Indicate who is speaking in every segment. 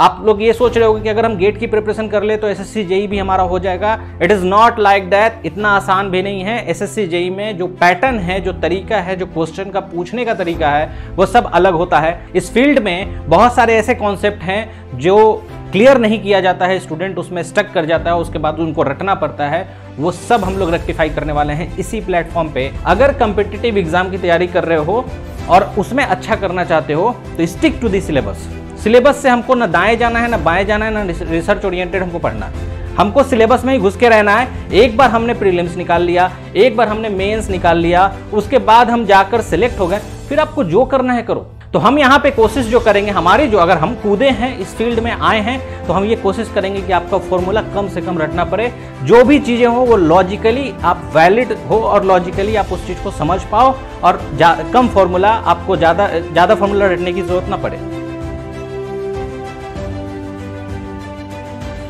Speaker 1: आप लोग ये सोच रहे होंगे कि अगर हम गेट की प्रिपरेशन कर ले तो एस एस जेई भी हमारा हो जाएगा it is not like that इतना आसान भी नहीं है एस एस जेई में जो पैटर्न है जो तरीका है जो क्वेश्चन का पूछने का तरीका है वो सब अलग होता है इस फील्ड में बहुत सारे ऐसे कॉन्सेप्ट हैं जो क्लियर नहीं किया जाता है स्टूडेंट उसमें स्टक कर जाता है उसके बाद उनको रटना पड़ता है वो सब हम लोग रेक्टिफाई करने वाले हैं इसी प्लेटफॉर्म पे अगर कम्पिटिटिव एग्जाम की तैयारी कर रहे हो और उसमें अच्छा करना चाहते हो तो stick to syllabus syllabus syllabus से हमको ना दाएं जाना है ना बाएं जाना है ना रिसर्च ओरिएंटेड हमको पढ़ना है हमको सिलेबस में ही घुस के रहना है एक बार हमने प्रीलिम्स निकाल लिया एक बार हमने मेंस निकाल लिया उसके बाद हम जाकर सिलेक्ट हो गए फिर आपको जो करना है करो तो हम यहाँ पे कोशिश जो करेंगे हमारे जो अगर हम कूदे हैं इस फील्ड में आए हैं तो हम ये कोशिश करेंगे कि आपका फॉर्मूला कम से कम रटना पड़े जो भी चीज़ें हो वो लॉजिकली आप वैलिड हो और लॉजिकली आप उस चीज़ को समझ पाओ और कम फॉर्मूला आपको ज़्यादा ज़्यादा फॉर्मूला रटने की ज़रूरत ना पड़े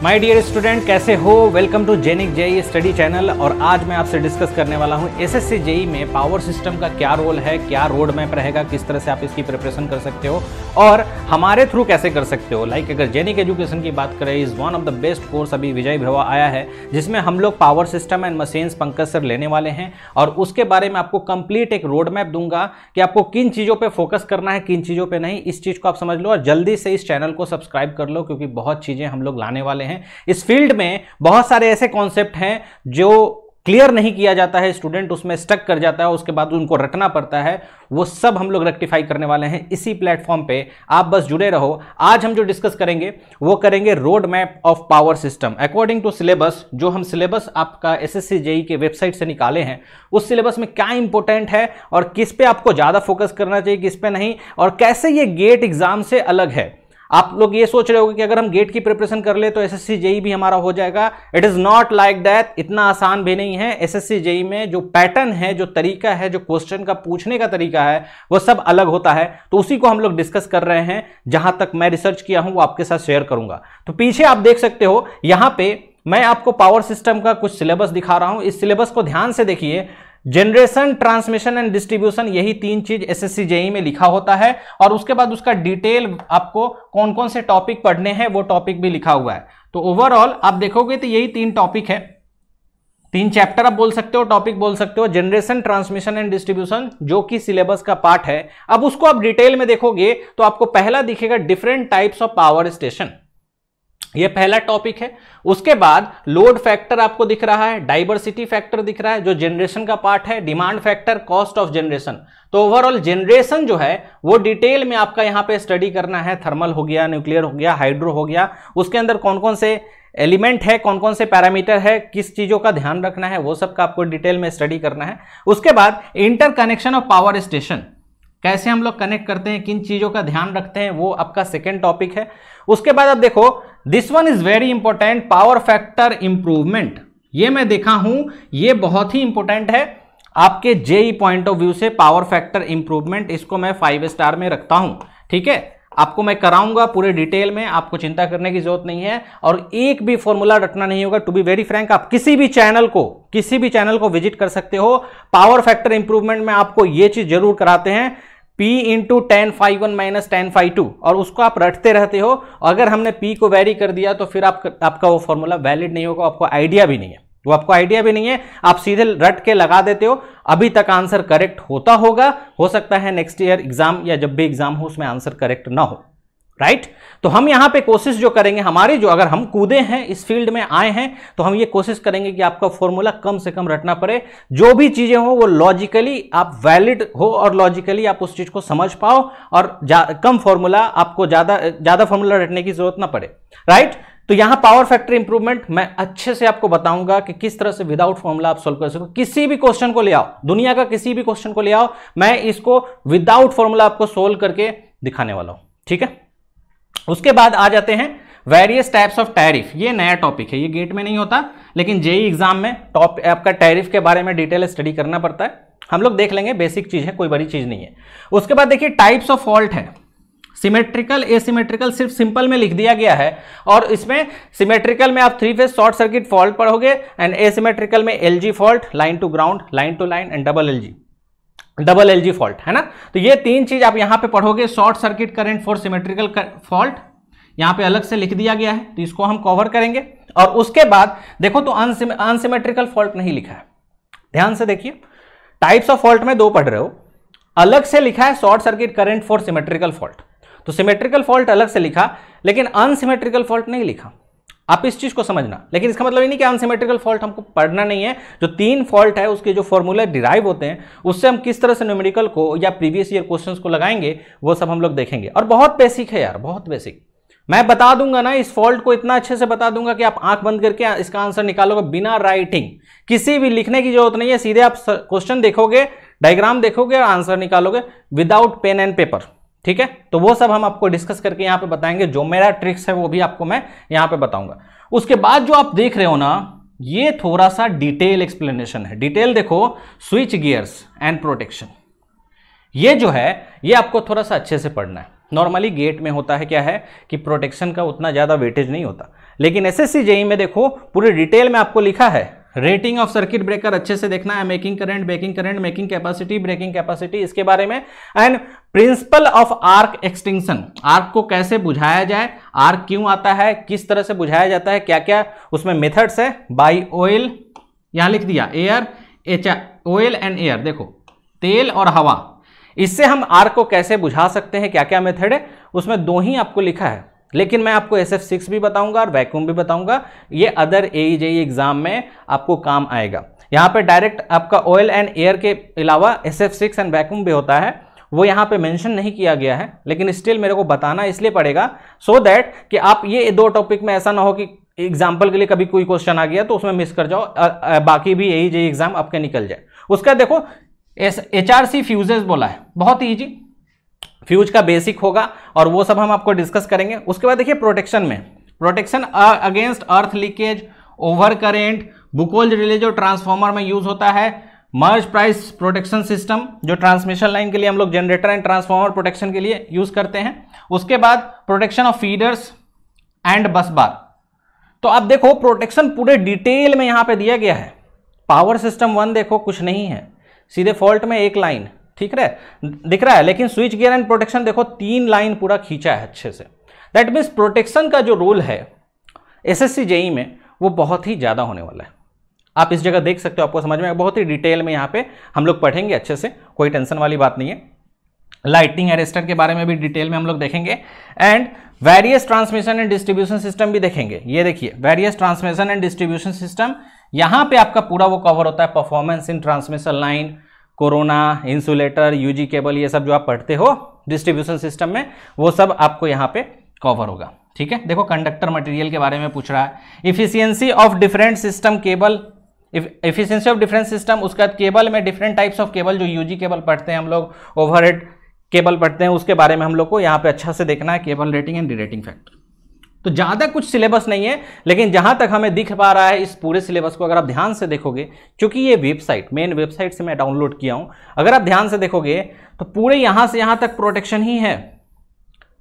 Speaker 1: माय डियर स्टूडेंट कैसे हो वेलकम टू जेनिक जेई स्टडी चैनल और आज मैं आपसे डिस्कस करने वाला हूँ एसएससी जेई में पावर सिस्टम का क्या रोल है क्या रोड मैप रहेगा किस तरह से आप इसकी प्रिपरेशन कर सकते हो और हमारे थ्रू कैसे कर सकते हो लाइक like अगर जेनिक एजुकेशन की बात करें is one of the best course अभी विजय भवा आया है जिसमें हम लोग power system and machines Pankaj sir लेने वाले हैं और उसके बारे में आपको कंप्लीट एक रोड मैप दूंगा कि आपको किन चीज़ों पर फोकस करना है किन चीज़ों पर नहीं इस चीज़ को आप समझ लो और जल्दी से इस चैनल को सब्सक्राइब कर लो क्योंकि बहुत चीज़ें हम लोग लाने वाले हैं इस फील्ड में बहुत सारे ऐसे कॉन्सेप्ट हैं जो क्लियर नहीं किया जाता है स्टूडेंट उसमें स्टक कर जाता है उसके बाद उनको रटना पड़ता है वो सब हम लोग रेक्टिफाई करने वाले हैं इसी प्लेटफॉर्म पे आप बस जुड़े रहो आज हम जो डिस्कस करेंगे वो करेंगे road map of power system according to syllabus जो हम सिलेबस आपका एस एस e के वेबसाइट से निकाले हैं उस सिलेबस में क्या इंपॉर्टेंट है और किस पे आपको ज़्यादा फोकस करना चाहिए किस पे नहीं और कैसे ये गेट एग्जाम से अलग है आप लोग ये सोच रहे हो कि अगर हम गेट की प्रिपरेशन कर ले तो एस एस जेई भी हमारा हो जाएगा it is not like that इतना आसान भी नहीं है एस एस जेई में जो पैटर्न है जो तरीका है जो क्वेश्चन का पूछने का तरीका है वो सब अलग होता है तो उसी को हम लोग डिस्कस कर रहे हैं जहां तक मैं रिसर्च किया हूं वो आपके साथ शेयर करूंगा तो पीछे आप देख सकते हो यहां पर मैं आपको पावर सिस्टम का कुछ सिलेबस दिखा रहा हूं इस सिलेबस को ध्यान से देखिए जनरेशन ट्रांसमिशन एंड डिस्ट्रीब्यूशन यही तीन चीज एसएससी जेई e में लिखा होता है और उसके बाद उसका डिटेल आपको कौन कौन से टॉपिक पढ़ने हैं वो टॉपिक भी लिखा हुआ है तो ओवरऑल आप देखोगे तो यही तीन टॉपिक है तीन चैप्टर आप बोल सकते हो टॉपिक बोल सकते हो जनरेशन ट्रांसमिशन एंड डिस्ट्रीब्यूशन जो कि सिलेबस का पार्ट है अब उसको आप डिटेल में देखोगे तो आपको पहला दिखेगा different types of power station ये पहला टॉपिक है उसके बाद लोड फैक्टर आपको दिख रहा है डाइवर्सिटी फैक्टर दिख रहा है जो जनरेशन का पार्ट है demand factor cost of generation तो ओवरऑल जनरेशन जो है वो डिटेल में आपका यहाँ पे स्टडी करना है थर्मल हो गया न्यूक्लियर हो गया हाइड्रो हो गया उसके अंदर कौन कौन से एलिमेंट है कौन कौन से पैरामीटर है किस चीज़ों का ध्यान रखना है वो सब का आपको डिटेल में स्टडी करना है उसके बाद interconnection of power station कैसे हम लोग कनेक्ट करते हैं किन चीज़ों का ध्यान रखते हैं वो आपका सेकेंड टॉपिक है उसके बाद आप देखो this one is very important power factor improvement ये मैं देखा हूं ये बहुत ही इंपॉर्टेंट है आपके जेई पॉइंट ऑफ व्यू से पावर फैक्टर इंप्रूवमेंट इसको मैं फाइव स्टार में रखता हूं ठीक है आपको मैं कराऊंगा पूरे डिटेल में आपको चिंता करने की जरूरत नहीं है और एक भी फॉर्मूला रटना नहीं होगा टू बी वेरी फ्रैंक आप किसी भी चैनल को किसी भी चैनल को विजिट कर सकते हो पावर फैक्टर इंप्रूवमेंट में आपको ये चीज जरूर कराते हैं P into ten five one minus ten five two और उसको आप रटते रहते हो अगर हमने P को वेरी कर दिया तो फिर आप आपका वो फॉर्मूला वैलिड नहीं होगा आपको आइडिया भी नहीं है वो आपको आइडिया भी नहीं है आप सीधे रट के लगा देते हो अभी तक आंसर करेक्ट होता होगा हो सकता है नेक्स्ट ईयर एग्जाम या जब भी एग्जाम हो उसमें आंसर करेक्ट ना हो राइट right? तो हम यहां पे कोशिश जो करेंगे हमारी जो अगर हम कूदे हैं इस फील्ड में आए हैं तो हम ये कोशिश करेंगे कि आपका फॉर्मूला कम से कम रटना पड़े जो भी चीज़ें हो वो लॉजिकली आप वैलिड हो और लॉजिकली आप उस चीज़ को समझ पाओ और कम फॉर्मूला आपको ज़्यादा ज़्यादा फॉर्मूला रटने की ज़रूरत ना पड़े राइट right? तो यहां पावर फैक्टर इंप्रूवमेंट मैं अच्छे से आपको बताऊंगा कि किस तरह से विदाउट फॉर्मूला आप सोल्व कर सको किसी भी क्वेश्चन को ले आओ दुनिया का किसी भी क्वेश्चन को ले आओ मैं इसको विदाउट फॉर्मूला आपको सोल्व करके दिखाने वाला हूं ठीक है उसके बाद आ जाते हैं वेरियस टाइप्स ऑफ टैरिफ ये नया टॉपिक है ये गेट में नहीं होता लेकिन जेई एग्जाम में टॉप आपका टैरिफ के बारे में डिटेल स्टडी करना पड़ता है हम लोग देख लेंगे बेसिक चीज़ है कोई बड़ी चीज़ नहीं है उसके बाद देखिए टाइप्स ऑफ फॉल्ट है सिमेट्रिकल एसिमेट्रिकल सिर्फ सिंपल में लिख दिया गया है और इसमें सिमेट्रिकल में आप three phase short circuit fault पढ़ोगे एंड एसिमेट्रिकल में LG fault line to ground line to line and double LG double L fault है ना तो ये तीन चीज आप यहाँ पे पढ़ोगे short circuit current for symmetrical fault यहाँ पे अलग से लिख दिया गया है तो इसको हम कवर करेंगे और उसके बाद देखो तो अनसिमेट्रिकल फॉल्ट नहीं लिखा है ध्यान से देखिए टाइप्स ऑफ फॉल्ट में दो पढ़ रहे हो अलग से लिखा है short circuit current for symmetrical fault तो सिमेट्रिकल फॉल्ट अलग से लिखा लेकिन अनसिमेट्रिकल फॉल्ट नहीं लिखा आप इस चीज को समझना लेकिन इसका मतलब ये नहीं कि अनसिमेट्रिकल फॉल्ट हमको पढ़ना नहीं है जो तीन फॉल्ट है उसके जो फॉर्मूला डिराइव होते हैं उससे हम किस तरह से न्यूमेरिकल को या प्रीवियस ईयर क्वेश्चन को लगाएंगे वो सब हम लोग देखेंगे और बहुत बेसिक है यार बहुत बेसिक मैं बता दूंगा ना इस फॉल्ट को इतना अच्छे से बता दूंगा कि आप आंख बंद करके इसका आंसर निकालोगे बिना राइटिंग किसी भी लिखने की जरूरत नहीं है सीधे आप क्वेश्चन देखोगे डायग्राम देखोगे और आंसर निकालोगे विदाउट पेन एंड पेपर ठीक है तो वो सब हम आपको डिस्कस करके यहां पे बताएंगे जो मेरा ट्रिक्स है वो भी आपको मैं यहां पे बताऊंगा उसके बाद जो आप देख रहे हो ना ये थोड़ा सा डिटेल एक्सप्लेनेशन है डिटेल देखो स्विच गियर्स एंड प्रोटेक्शन ये जो है ये आपको थोड़ा सा अच्छे से पढ़ना है नॉर्मली गेट में होता है क्या है कि प्रोटेक्शन का उतना ज़्यादा वेटेज नहीं होता लेकिन एस एस e में देखो पूरे डिटेल में आपको लिखा है रेटिंग ऑफ सर्किट ब्रेकर अच्छे से देखना है making current breaking current making capacity breaking capacity इसके बारे में and principle of arc extinction arc को कैसे बुझाया जाए आर्क क्यों आता है किस तरह से बुझाया जाता है क्या क्या उसमें मेथड्स है बाई ऑयल यहां लिख दिया air H oil and air देखो तेल और हवा इससे हम आर्क को कैसे बुझा सकते हैं क्या क्या मेथड है उसमें दो ही आपको लिखा है लेकिन मैं आपको एस एफ सिक्स भी बताऊंगा और वैक्यूम भी बताऊंगा ये अदर ए जेई एग्जाम में आपको काम आएगा यहाँ पे डायरेक्ट आपका ऑयल एंड एयर के अलावा S F six and vacuum भी होता है वो यहाँ पे मेंशन नहीं किया गया है लेकिन स्टिल मेरे को बताना इसलिए पड़ेगा सो so दैट कि आप ये दो टॉपिक में ऐसा ना हो कि एग्जाम्पल के लिए कभी कोई क्वेश्चन आ गया तो उसमें मिस कर जाओ बाकी भी यही जी एग्जाम आपके निकल जाए उसका देखो एच आर सी फ्यूजेस बोला है बहुत ईजी फ्यूज का बेसिक होगा और वो सब हम आपको डिस्कस करेंगे उसके बाद देखिए प्रोटेक्शन में protection against earth leakage over current Buchholz relay जो ट्रांसफॉर्मर में यूज होता है मर्ज प्राइस प्रोटेक्शन सिस्टम जो ट्रांसमिशन लाइन के लिए हम लोग जनरेटर एंड ट्रांसफॉर्मर प्रोटेक्शन के लिए यूज करते हैं उसके बाद प्रोटेक्शन ऑफ फीडर्स एंड बस बार तो आप देखो प्रोटेक्शन पूरे डिटेल में यहां पे दिया गया है पावर सिस्टम वन देखो कुछ नहीं है सीधे फॉल्ट में एक लाइन ठीक है दिख रहा है लेकिन स्विच गियर एंड प्रोटेक्शन देखो तीन लाइन पूरा खींचा है अच्छे से दैट मीन्स प्रोटेक्शन का जो रोल है एस एस e में वो बहुत ही ज़्यादा होने वाला है आप इस जगह देख सकते हो आपको समझ में बहुत ही डिटेल में यहाँ पे हम लोग पढ़ेंगे अच्छे से कोई टेंशन वाली बात नहीं है लाइटिंग एरेस्टर के बारे में भी डिटेल में हम लोग देखेंगे and various transmission and distribution system भी देखेंगे ये देखिए various transmission and distribution system यहाँ पे आपका पूरा वो कवर होता है performance in transmission line corona insulator UG cable ये सब जो आप पढ़ते हो डिस्ट्रीब्यूशन सिस्टम में वो सब आपको यहाँ पे कवर होगा ठीक है देखो कंडक्टर मटेरियल के बारे में पूछ रहा है efficiency of different system cable efficiency of different system उसके बाद केबल में डिफरेंट टाइप्स ऑफ केबल जो यूजी केबल पढ़ते हैं हम लोग ओवर केबल पढ़ते हैं उसके बारे में हम लोग को यहाँ पे अच्छा से देखना है cable rating and derating factor तो ज़्यादा कुछ सिलेबस नहीं है लेकिन जहां तक हमें दिख पा रहा है इस पूरे सिलेबस को अगर आप ध्यान से देखोगे क्योंकि ये वेबसाइट मेन वेबसाइट से मैं डाउनलोड किया हूं अगर आप ध्यान से देखोगे तो पूरे यहां से यहां तक प्रोटेक्शन ही है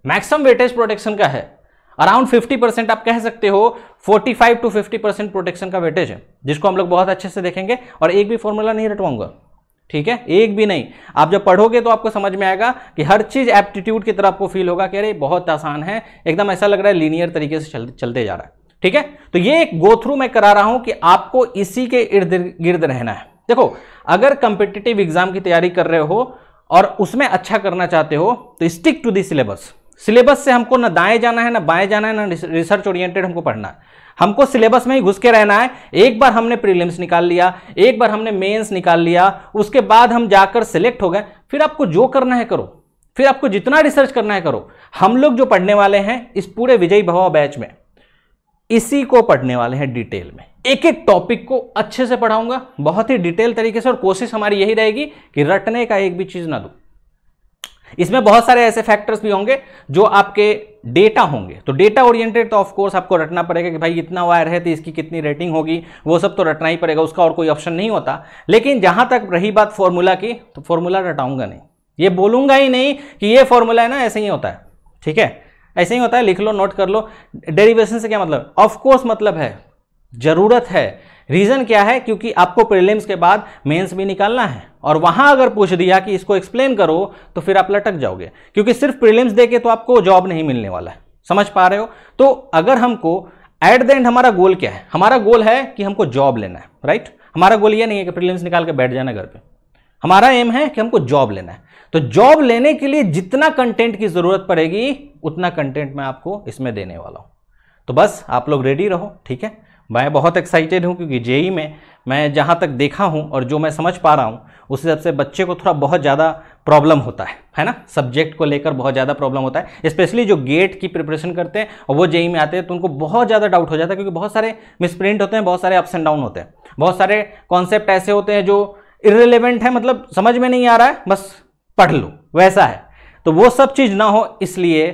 Speaker 1: मैक्सिमम वेटेज प्रोटेक्शन का है अराउंड 50 परसेंट आप कह सकते हो 45 टू 50 परसेंट प्रोटेक्शन का वेटेज है जिसको हम लोग बहुत अच्छे से देखेंगे और एक भी फॉर्मूला नहीं रटवाऊंगा ठीक है एक भी नहीं आप जब पढ़ोगे तो आपको समझ में आएगा कि हर चीज़ एप्टीट्यूड की तरफ आपको फील होगा कि अरे बहुत आसान है एकदम ऐसा लग रहा है लीनियर तरीके से चल, चलते जा रहा है ठीक है तो ये एक गो थ्रू मैं करा रहा हूं कि आपको इसी के इर्द गिर्द रहना है देखो अगर कंपिटेटिव एग्जाम की तैयारी कर रहे हो और उसमें अच्छा करना चाहते हो तो stick to syllabus syllabus syllabus से हमको ना दाएं जाना है ना बाएं जाना है ना रिसर्च ओरिएंटेड हमको पढ़ना है हमको सिलेबस में ही घुस के रहना है एक बार हमने प्रीलिम्स निकाल लिया एक बार हमने मेंस निकाल लिया उसके बाद हम जाकर सिलेक्ट हो गए फिर आपको जो करना है करो फिर आपको जितना रिसर्च करना है करो हम लोग जो पढ़ने वाले हैं इस पूरे विजय भवा बैच में इसी को पढ़ने वाले हैं डिटेल में एक एक टॉपिक को अच्छे से पढ़ाऊंगा बहुत ही डिटेल तरीके से और कोशिश हमारी यही रहेगी कि रटने का एक भी चीज़ ना दूँ इसमें बहुत सारे ऐसे फैक्टर्स भी होंगे जो आपके डेटा होंगे तो डेटा ओरिएंटेड तो ऑफकोर्स आपको रटना पड़ेगा कि भाई इतना वायर है तो इसकी कितनी रेटिंग होगी वो सब तो रटना ही पड़ेगा उसका और कोई ऑप्शन नहीं होता लेकिन जहां तक रही बात फॉर्मूला की तो फॉर्मूला रटाऊंगा नहीं ये बोलूंगा ही नहीं कि ये फॉर्मूला है ना ऐसे ही होता है ठीक है ऐसे ही होता है लिख लो नोट कर लो डेरिवेशन से क्या मतलब ऑफकोर्स मतलब है ज़रूरत है रीज़न क्या है क्योंकि आपको प्रीलिम्स के बाद मेंस भी निकालना है और वहां अगर पूछ दिया कि इसको एक्सप्लेन करो तो फिर आप लटक जाओगे क्योंकि सिर्फ प्रीलिम्स देके तो आपको जॉब नहीं मिलने वाला है समझ पा रहे हो तो अगर हमको एट द एंड हमारा गोल क्या है हमारा गोल है कि हमको जॉब लेना है राइट हमारा गोल ये नहीं है कि प्रीलिम्स निकाल के बैठ जाना घर पर हमारा एम है कि हमको जॉब लेना है तो जॉब लेने के लिए जितना कंटेंट की ज़रूरत पड़ेगी उतना कंटेंट मैं आपको इसमें देने वाला हूँ तो बस आप लोग रेडी रहो ठीक है मैं बहुत एक्साइटेड हूँ क्योंकि जेई e में मैं जहाँ तक देखा हूँ और जो मैं समझ पा रहा हूँ उस हिसाब से बच्चे को थोड़ा बहुत ज़्यादा प्रॉब्लम होता है है ना सब्जेक्ट को लेकर बहुत ज़्यादा प्रॉब्लम होता है स्पेशली जो गेट की प्रिपरेशन करते हैं और वो जेई e में आते हैं तो उनको बहुत ज़्यादा डाउट हो जाता है क्योंकि बहुत सारे मिसप्रिंट होते हैं बहुत सारे अप्स एंड डाउन होते हैं बहुत सारे कॉन्सेप्ट ऐसे होते हैं जो इरेलीवेंट है मतलब समझ में नहीं आ रहा है बस पढ़ लो वैसा है तो वो सब चीज़ ना हो इसलिए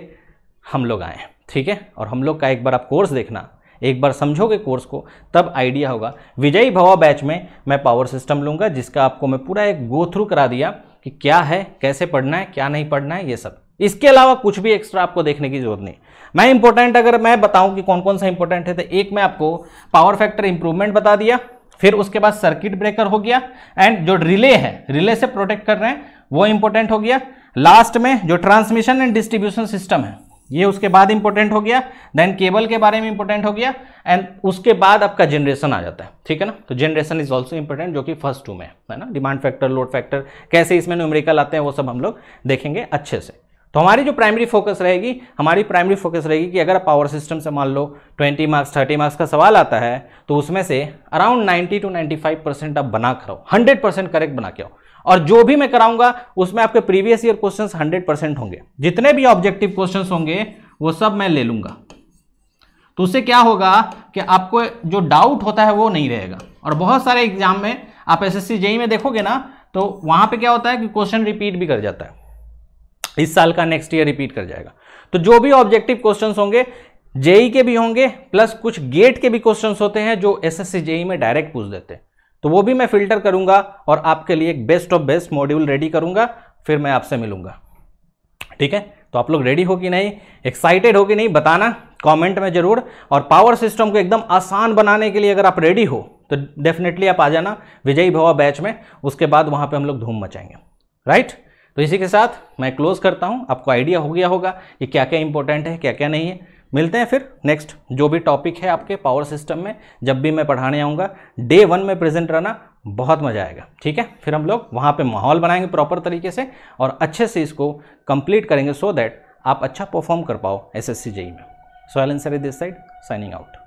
Speaker 1: हम लोग आए ठीक है और हम लोग का एक बार आप कोर्स देखना एक बार समझोगे कोर्स को तब आइडिया होगा विजयी भवा बैच में मैं पावर सिस्टम लूँगा जिसका आपको मैं पूरा एक गो थ्रू करा दिया कि क्या है कैसे पढ़ना है क्या नहीं पढ़ना है ये सब इसके अलावा कुछ भी एक्स्ट्रा आपको देखने की जरूरत नहीं मैं इंपॉर्टेंट अगर मैं बताऊं कि कौन कौन सा इंपॉर्टेंट है तो एक मैं आपको पावर फैक्टर इंप्रूवमेंट बता दिया फिर उसके बाद सर्किट ब्रेकर हो गया एंड जो रिले है रिले से प्रोटेक्ट कर रहे हैं वो इंपॉर्टेंट हो गया लास्ट में जो ट्रांसमिशन एंड डिस्ट्रीब्यूशन सिस्टम है ये उसके बाद इंपॉर्टेंट हो गया देन केबल के बारे में इंपॉर्टेंट हो गया एंड उसके बाद आपका जनरेशन आ जाता है ठीक है ना तो जनरेशन इज ऑल्सो इंपॉर्टेंट जो कि फर्स्ट टू में है ना डिमांड फैक्टर लोड फैक्टर कैसे इसमें न्यूमेरिकल आते हैं वो सब हम लोग देखेंगे अच्छे से तो हमारी जो प्राइमरी फोकस रहेगी हमारी प्राइमरी फोकस रहेगी कि अगर पावर सिस्टम से मान लो 20 मार्क्स 30 मार्क्स का सवाल आता है तो उसमें से अराउंड 90 टू 95 परसेंट आप बना करो 100 परसेंट करेक्ट बना के आओ और जो भी मैं कराऊंगा उसमें आपके प्रीवियस ईयर क्वेश्चंस 100 परसेंट होंगे जितने भी ऑब्जेक्टिव क्वेश्चंस होंगे वो सब मैं ले लूंगा तो उससे क्या होगा कि आपको जो डाउट होता है वो नहीं रहेगा और बहुत सारे एग्जाम में आप एस एस जेई में देखोगे ना तो वहां पे क्या होता है कि क्वेश्चन रिपीट भी कर जाता है इस साल का नेक्स्ट ईयर रिपीट कर जाएगा तो जो भी ऑब्जेक्टिव क्वेश्चन होंगे जेई e के भी होंगे प्लस कुछ गेट के भी क्वेश्चन होते हैं जो एस एस जेई में डायरेक्ट पूछ देते हैं तो वो भी मैं फिल्टर करूंगा और आपके लिए एक best of best module ready करूंगा फिर मैं आपसे मिलूंगा ठीक है तो आप लोग रेडी हो कि नहीं एक्साइटेड हो कि नहीं बताना कमेंट में जरूर और पावर सिस्टम को एकदम आसान बनाने के लिए अगर आप रेडी हो तो डेफिनेटली आप आ जाना विजयी भवा बैच में उसके बाद वहाँ पे हम लोग धूम मचाएंगे राइट तो इसी के साथ मैं क्लोज करता हूँ आपको आइडिया हो गया होगा कि क्या क्या इंपॉर्टेंट है क्या क्या नहीं है मिलते हैं फिर नेक्स्ट जो भी टॉपिक है आपके पावर सिस्टम में जब भी मैं पढ़ाने आऊँगा डे वन में प्रेजेंट रहना बहुत मज़ा आएगा ठीक है फिर हम लोग वहाँ पे माहौल बनाएंगे प्रॉपर तरीके से और अच्छे से इसको कंप्लीट करेंगे सो so दैट आप अच्छा परफॉर्म कर पाओ एस एस सी में सोयल answer is this side signing out